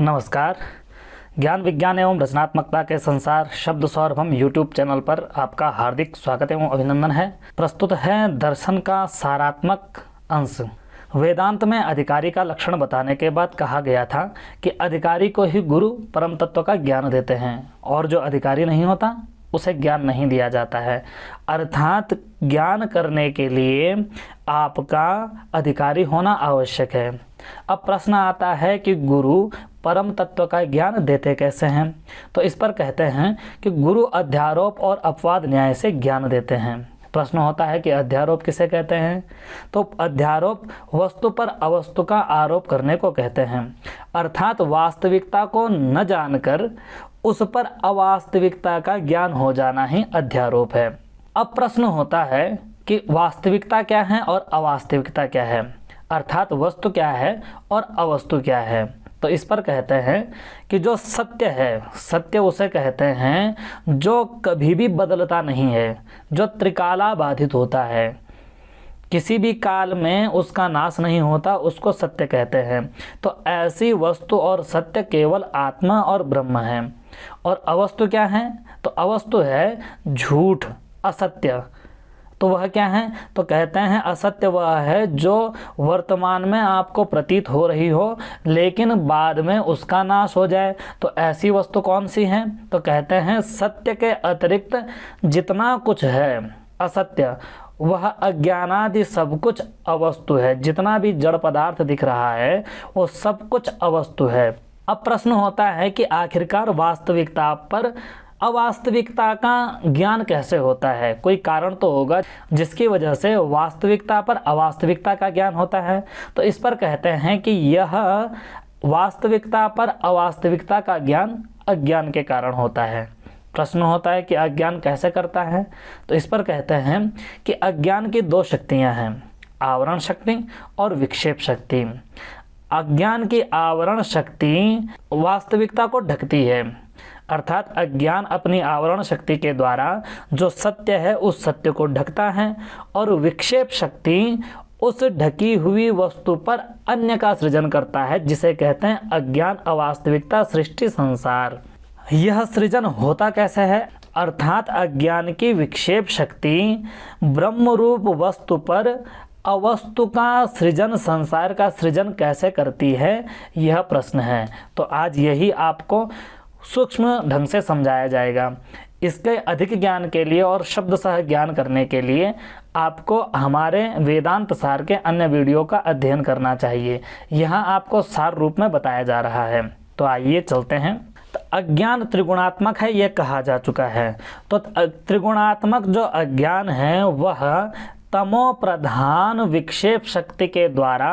नमस्कार ज्ञान विज्ञान एवं रचनात्मकता के संसार शब्द सौरभम यूट्यूब चैनल पर आपका हार्दिक स्वागत एवं अभिनंदन है प्रस्तुत है दर्शन का सारात्मक अंश वेदांत में अधिकारी का लक्षण बताने के बाद कहा गया था कि अधिकारी को ही गुरु परम तत्व का ज्ञान देते हैं और जो अधिकारी नहीं होता उसे ज्ञान नहीं दिया जाता है अर्थात ज्ञान करने के लिए आपका अधिकारी होना आवश्यक है अब प्रश्न आता है कि गुरु परम तत्व का ज्ञान देते कैसे हैं तो इस पर कहते हैं कि गुरु अध्यारोप और अपवाद न्याय से ज्ञान देते हैं प्रश्न होता है कि अध्यारोप किसे कहते हैं तो अध्यारोप वस्तु पर अवस्तु का आरोप करने को कहते हैं अर्थात वास्तविकता को न जानकर उस पर अवास्तविकता का ज्ञान हो जाना ही अध्यारोप है अब प्रश्न होता है कि वास्तविकता क्या है और अवास्तविकता क्या है अर्थात वस्तु क्या है और अवस्तु क्या है तो इस पर कहते हैं कि जो सत्य है सत्य उसे कहते हैं जो कभी भी बदलता नहीं है जो त्रिकाला बाधित होता है किसी भी काल में उसका नाश नहीं होता उसको सत्य कहते हैं तो ऐसी वस्तु और सत्य केवल आत्मा और ब्रह्म है और अवस्तु क्या है तो अवस्तु है झूठ असत्य तो वह क्या है तो कहते हैं असत्य वह है जो वर्तमान में आपको प्रतीत हो रही हो लेकिन बाद में उसका नाश हो जाए तो ऐसी वस्तु कौन सी है तो कहते हैं सत्य के अतिरिक्त जितना कुछ है असत्य वह अज्ञानादि सब कुछ अवस्तु है जितना भी जड़ पदार्थ दिख रहा है वो सब कुछ अवस्तु है अब प्रश्न होता है कि आखिरकार वास्तविकता पर अवास्तविकता का ज्ञान कैसे होता है कोई कारण तो होगा जिसकी वजह से वास्तविकता पर अवास्तविकता का ज्ञान होता है तो इस पर कहते हैं कि यह वास्तविकता पर अवास्तविकता का ज्ञान अज्ञान के कारण होता है प्रश्न होता है कि अज्ञान कैसे करता है तो इस पर कहते हैं कि अज्ञान की दो शक्तियाँ हैं आवरण शक्ति और विक्षेप शक्ति अज्ञान की आवरण शक्ति वास्तविकता को ढकती है अर्थात अज्ञान अपनी आवरण शक्ति के द्वारा जो सत्य है उस सत्य को ढकता है और विक्षेप शक्ति उस ढकी हुई वस्तु पर अन्य का सृजन करता है जिसे कहते हैं अज्ञान अवास्तविकता सृष्टि संसार यह सृजन होता कैसे है अर्थात अज्ञान की विक्षेप शक्ति ब्रह्म रूप वस्तु पर अवस्तु का सृजन संसार का सृजन कैसे करती है यह प्रश्न है तो आज यही आपको सूक्ष्म ढंग से समझाया जाएगा इसके अधिक ज्ञान के लिए और शब्द सह ज्ञान करने के लिए आपको हमारे वेदांत सार के अन्य वीडियो का अध्ययन करना चाहिए यहाँ आपको सार रूप में बताया जा रहा है तो आइए चलते हैं तो अज्ञान त्रिगुणात्मक है ये कहा जा चुका है तो त्रिगुणात्मक जो अज्ञान है वह तमो प्रधान विक्षेप शक्ति के द्वारा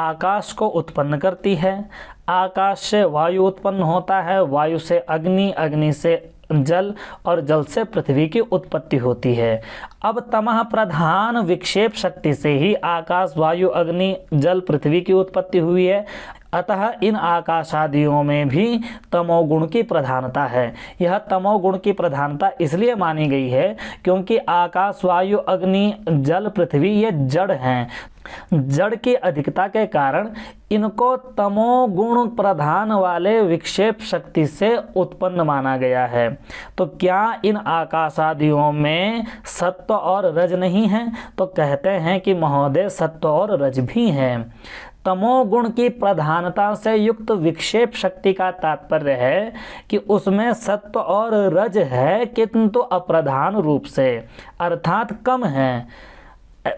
आकाश को उत्पन्न करती है आकाश से वायु उत्पन्न होता है वायु से अग्नि अग्नि से जल और जल से पृथ्वी की उत्पत्ति होती है अब तमह प्रधान विक्षेप शक्ति से ही आकाश वायु अग्नि जल पृथ्वी की उत्पत्ति हुई है अतः इन आकाशादियों में भी तमोगुण की प्रधानता है यह तमोगुण की प्रधानता इसलिए मानी गई है क्योंकि आकाश वायु अग्नि जल पृथ्वी ये जड़ हैं जड़ की अधिकता के कारण इनको तमोगुण प्रधान वाले विक्षेप शक्ति से उत्पन्न माना गया है तो क्या इन आकाशादियों में सत्व और रज नहीं है तो कहते हैं कि महोदय सत्व और रज भी हैं तमोगुण की प्रधानता से युक्त विक्षेप शक्ति का तात्पर्य है कि उसमें सत्व और रज है किंतु तो अप्रधान रूप से अर्थात कम है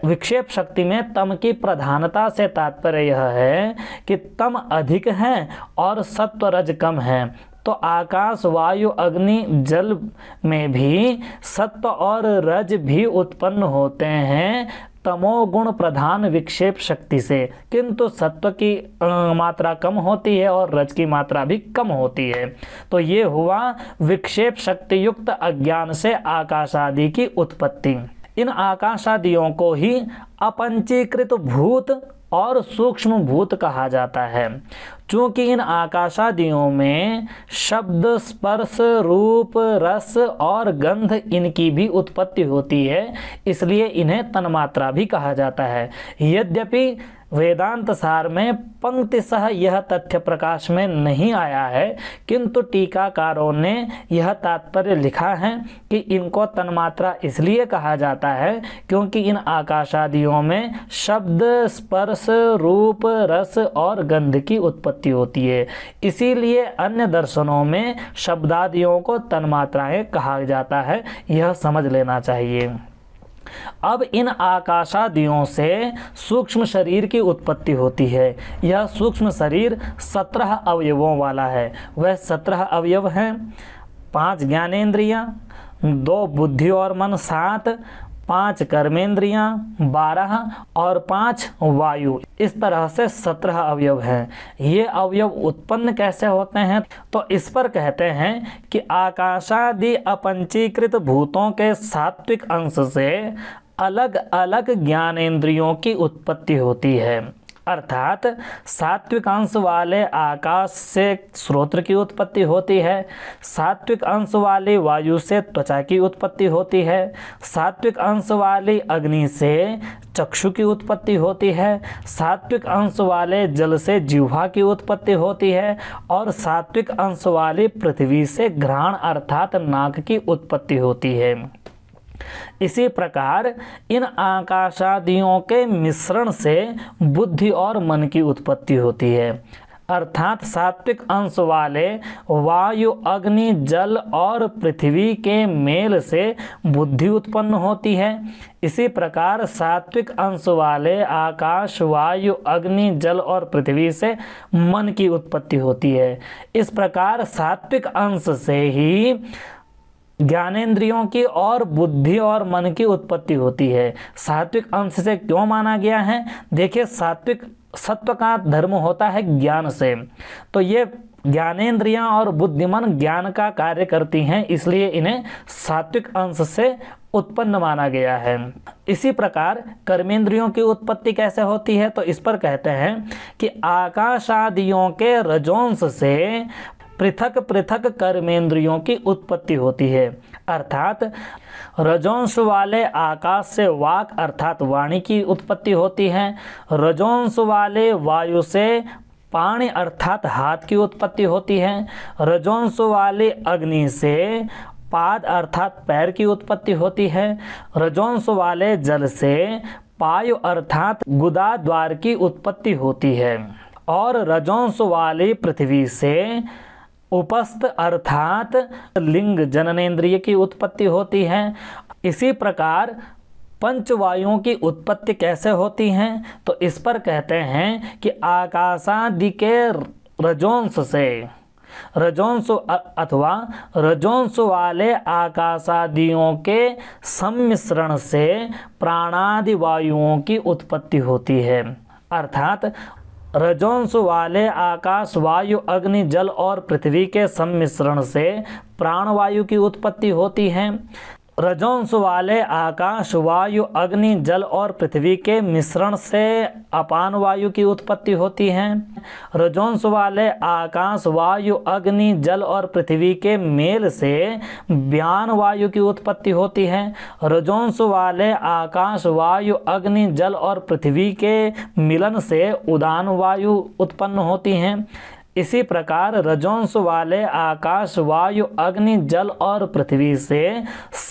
विक्षेप शक्ति में तम की प्रधानता से तात्पर्य यह है कि तम अधिक है और सत्व रज कम है तो आकाश वायु अग्नि जल में भी सत्व और रज भी उत्पन्न होते हैं तमोगुण प्रधान विक्षेप शक्ति से किंतु सत्व की मात्रा कम होती है और रज की मात्रा भी कम होती है तो ये हुआ विक्षेप शक्ति युक्त अज्ञान से आकाश आदि की उत्पत्ति इन आकाशादियों को ही अपंचीकृत भूत और सूक्ष्म भूत कहा जाता है चूँकि इन आकाशादियों में शब्द स्पर्श रूप रस और गंध इनकी भी उत्पत्ति होती है इसलिए इन्हें तन्मात्रा भी कहा जाता है यद्यपि वेदांत सार में पंक्तिशह यह तथ्य प्रकाश में नहीं आया है किंतु टीकाकारों ने यह तात्पर्य लिखा है कि इनको तन्मात्रा इसलिए कहा जाता है क्योंकि इन आकाशादियों में शब्द स्पर्श रूप रस और गंध की उत्पत्ति होती है इसीलिए अन्य दर्शनों में शब्दादियों को तन्मात्राएं कहा जाता है यह समझ लेना चाहिए अब इन आकाशादियों से सूक्ष्म शरीर की उत्पत्ति होती है यह सूक्ष्म शरीर सत्रह अवयवों वाला है वह सत्रह अवयव हैं पांच ज्ञानेन्द्रियाँ दो बुद्धि और मन सात पांच कर्मेंद्रिया बारह और पांच वायु इस तरह से सत्रह अवयव हैं ये अवयव उत्पन्न कैसे होते हैं तो इस पर कहते हैं कि आकाशादि अपंचीकृत भूतों के सात्विक अंश से अलग अलग ज्ञानेंद्रियों की उत्पत्ति होती है अर्थात सात्विक अंश वाले आकाश से स्रोत्र की उत्पत्ति होती है सात्विक अंश वाली वायु से त्वचा की उत्पत्ति होती है सात्विक अंश वाली अग्नि से चक्षु की उत्पत्ति होती है सात्विक अंश वाले जल से जीवा की उत्पत्ति होती है और सात्विक अंश वाली पृथ्वी से घ्राण अर्थात नाक की उत्पत्ति होती है इसी प्रकार इन आकाशादियों के मिश्रण से बुद्धि और मन की उत्पत्ति होती है अर्थात सात्विक अंश वाले वायु अग्नि जल और पृथ्वी के मेल से बुद्धि उत्पन्न होती है इसी प्रकार सात्विक अंश वाले आकाश वायु अग्नि जल और पृथ्वी से मन की उत्पत्ति होती है इस प्रकार सात्विक अंश से ही ज्ञानेन्द्रियों की और बुद्धि और मन की उत्पत्ति होती है सात्विक अंश से क्यों माना गया है देखिए सात्विक सत्व का धर्म होता है ज्ञान से तो ये ज्ञानेन्द्रिया और बुद्धिमन ज्ञान का कार्य करती हैं इसलिए इन्हें सात्विक अंश से उत्पन्न माना गया है इसी प्रकार कर्मेंद्रियों की उत्पत्ति कैसे होती है तो इस पर कहते हैं कि आकाशादियों के रजोंस से पृथक पृथक कर्मेंद्रियों की उत्पत्ति होती है अर्थात रजोंश वाले आकाश से वाक अर्थात वाणी की उत्पत्ति होती है रजोंश वाले वायु से पाणी अर्थात हाथ की उत्पत्ति होती है रजोंश वाले अग्नि से पाद अर्थात पैर की उत्पत्ति होती है रजोंश वाले जल से पायु अर्थात गुदा द्वार की उत्पत्ति होती है और रजोंश वाली पृथ्वी से उपस्थ अर्थात लिंग जननेन्द्रिय की उत्पत्ति होती है इसी प्रकार पंचवायुओं की उत्पत्ति कैसे होती है तो इस पर कहते हैं कि आकाशादि के रजोंस से रजोंस अथवा रजोंस वाले आकाशादियों के सम्मिश्रण से प्राणादि वायुओं की उत्पत्ति होती है अर्थात रजोंस वाले आकाश वायु अग्नि जल और पृथ्वी के सम्मिश्रण से प्राणवायु की उत्पत्ति होती है रजोंस वाले आकाश वायु अग्नि जल और पृथ्वी के मिश्रण से अपान वायु की उत्पत्ति होती है रजोंस वाले आकाश वायु अग्नि जल और पृथ्वी के मेल से ब्यान वायु की उत्पत्ति होती है रजोंस वाले आकाश वायु अग्नि जल और पृथ्वी के मिलन से उदान वायु उत्पन्न होती हैं इसी प्रकार रजोंस वाले आकाश वायु अग्नि जल और पृथ्वी से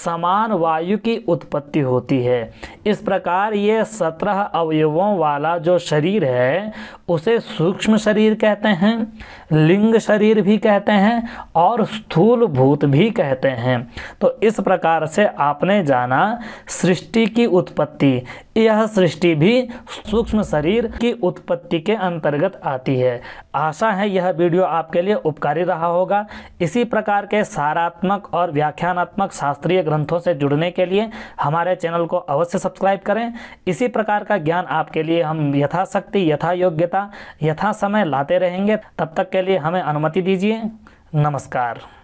समान वायु की उत्पत्ति होती है इस प्रकार ये सत्रह अवयवों वाला जो शरीर है उसे सूक्ष्म शरीर कहते हैं लिंग शरीर भी कहते हैं और स्थूल भूत भी कहते हैं तो इस प्रकार से आपने जाना सृष्टि की उत्पत्ति यह सृष्टि भी सूक्ष्म शरीर की उत्पत्ति के अंतर्गत आती है आशा है यह वीडियो आपके लिए उपकारी रहा होगा इसी प्रकार के सारात्मक और व्याख्यानात्मक शास्त्रीय ग्रंथों से जुड़ने के लिए हमारे चैनल को अवश्य सब्सक्राइब करें इसी प्रकार का ज्ञान आपके लिए हम यथाशक्ति यथा योग्यता यथा समय लाते रहेंगे तब तक के लिए हमें अनुमति दीजिए नमस्कार